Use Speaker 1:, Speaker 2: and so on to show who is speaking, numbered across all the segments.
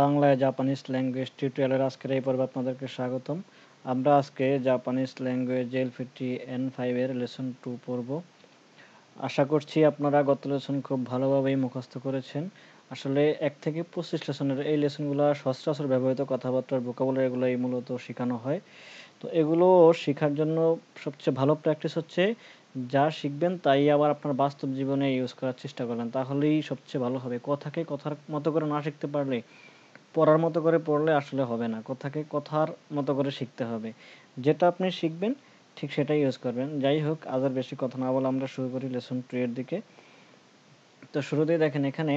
Speaker 1: বাংলায় Japanese language টিউটোরিয়ালের আজকের এই পর্বে আপনাদেরকে স্বাগতম আমরা আজকে Japanese language L fifty N ফাইভের লেসন টু পড়ব আশা করছি আপনারা গত লেসন খুব ভালোভাবেই মুখস্থ করেছেন আসলে এক থেকে পঁচিশ লেসনের এই লেসনগুলো সচরাচর ব্যবহৃত কথাবার্তার এগুলো এই মূলত শেখানো হয় তো এগুলো শেখার জন্য সবচেয়ে ভালো প্র্যাকটিস হচ্ছে যা শিখবেন তাই আবার আপনার বাস্তব জীবনে ইউজ করার চেষ্টা করবেন তাহলেই সবচেয়ে ভালো হবে কথাকে কথার মতো করে না শিখতে পারলে পড়ার মতো করে পড়লে আসলে হবে না কথাকে কথার মতো করে শিখতে হবে যেটা আপনি শিখবেন ঠিক সেটাই ইউজ করবেন যাই হোক আজ আর বেশি কথা না বলে আমরা শুরু করি লেসন টু এর দিকে তো শুরুতেই দেখেন এখানে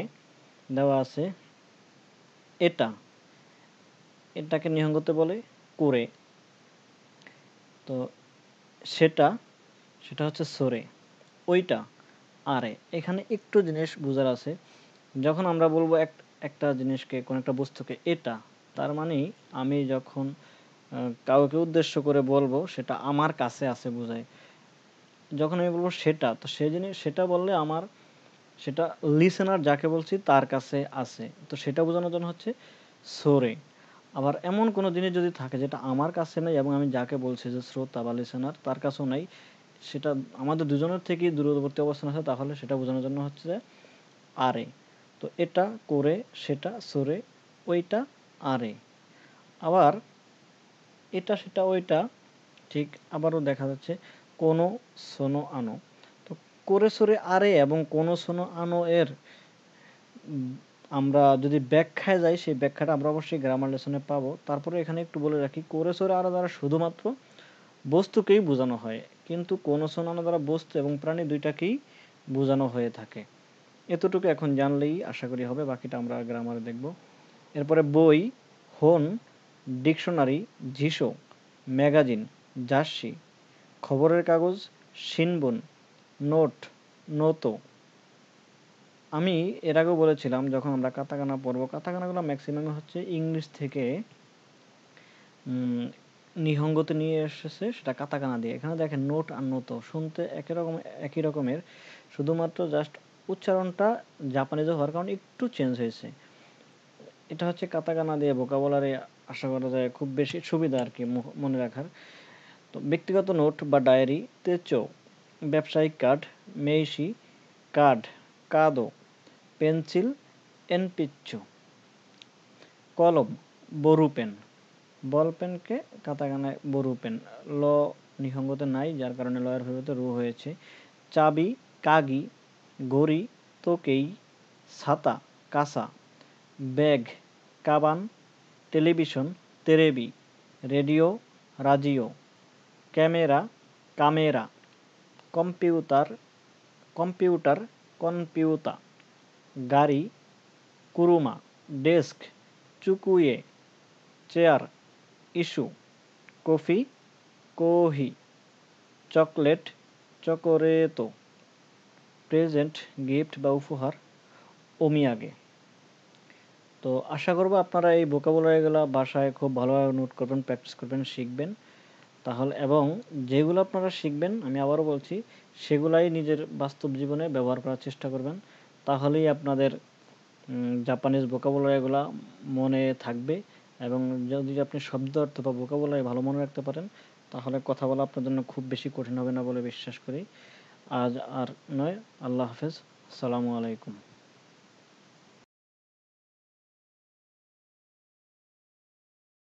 Speaker 1: দেওয়া আছে এটা এটাকে নিহঙ্গতে বলে করে তো সেটা সেটা হচ্ছে সরে ওইটা আরে এখানে একটু জিনিস বোঝার আছে যখন আমরা বলবো এক একটা জিনিসকে কোনো একটা বস্তুকে এটা তার মানে আমি যখন কাউকে উদ্দেশ্য করে বলবো সেটা আমার কাছে আছে বোঝায় যখন আমি বলবো সেটা তো সে জিনিস সেটা বললে আমার সেটা লিসেনার যাকে বলছি তার কাছে আছে তো সেটা বোঝানোর জন্য হচ্ছে সরে আবার এমন কোনো জিনিস যদি থাকে যেটা আমার কাছে নেই এবং আমি যাকে বলছি যে শ্রোতা বা লিসেনার তার কাছেও নেই সেটা আমাদের দুজনের থেকেই দূরবর্তী অবস্থান আছে তাহলে সেটা বোঝানোর জন্য হচ্ছে যে আরে তো এটা করে সেটা সরে ওইটা আরে আবার এটা সেটা ওইটা ঠিক আবারও দেখা যাচ্ছে কোনো সোনো আনো তো করে সরে আরে এবং কোনো সোনো আনো এর আমরা যদি ব্যাখ্যায় যাই সেই ব্যাখ্যাটা আমরা অবশ্যই গ্রামার লেসনে পাবো তারপরে এখানে একটু বলে রাখি করে সরে আরো দ্বারা শুধুমাত্র বস্তুকেই বোঝানো হয় কিন্তু কোনো আনো দ্বারা বস্তু এবং প্রাণী দুইটাকেই বোঝানো হয়ে থাকে এতটুকু এখন জানলেই আশা করি হবে বাকিটা আমরা গ্রামারে দেখব এরপরে বই হোন ডিকশনারি ঝিসো ম্যাগাজিন জার্সি খবরের কাগজ সিনবন নোট নোতো আমি এর আগেও বলেছিলাম যখন আমরা কাতাকানা পড়বো কাতাকানাগুলো ম্যাক্সিমাম হচ্ছে ইংলিশ থেকে নিহঙ্গতে নিয়ে এসেছে সেটা কাতাকানা দিয়ে এখানে দেখেন নোট আর নোতো শুনতে একই রকম একই রকমের শুধুমাত্র জাস্ট উচ্চারণটা জাপানিজ হওয়ার কারণে একটু চেঞ্জ হয়েছে এটা হচ্ছে কাতাকানা দিয়ে ভোকাবুলারি আশা করা যায় খুব বেশি সুবিধা আর কি মনে রাখার তো ব্যক্তিগত নোট বা ডায়েরি তেচো ব্যবসায়িক কার্ড মেইসি কার্ড কাদো পেন্সিল এনপিচ্ছু কলম বরু পেন বল পেনকে কাতাকানায় বরু পেন ল নিহঙ্গতে নাই যার কারণে লয়ের পরিবর্তে রু হয়েছে চাবি কাগি ঘড়ি তোকেই ছাতা কাঁসা ব্যাগ কাবান টেলিভিশন তেরেবি রেডিও রাজিও ক্যামেরা কামেরা কম্পিউটার কম্পিউটার কম্পিউতা গাড়ি কুরুমা ডেস্ক চুকুয়ে চেয়ার ইস্যু কফি কোহি চকলেট চকোরেতো প্রেজেন্ট গিফট বা উপহার ওমিয়াগে তো আশা করবো আপনারা এই ভোকাবুলারিগুলো বাসায় খুব ভালোভাবে নোট করবেন প্র্যাকটিস করবেন শিখবেন তাহলে এবং যেগুলো আপনারা শিখবেন আমি আবারও বলছি সেগুলাই নিজের বাস্তব জীবনে ব্যবহার করার চেষ্টা করবেন তাহলেই আপনাদের জাপানিজ ভোকাবুলারিগুলো মনে থাকবে এবং যদি আপনি শব্দ অর্থ বা ভোকাবুলারি ভালো মনে রাখতে পারেন তাহলে কথা বলা আপনার জন্য খুব বেশি কঠিন হবে না বলে বিশ্বাস করি আজ আর নয় আল্লাহ হাফেজ সালামু আলাইকুম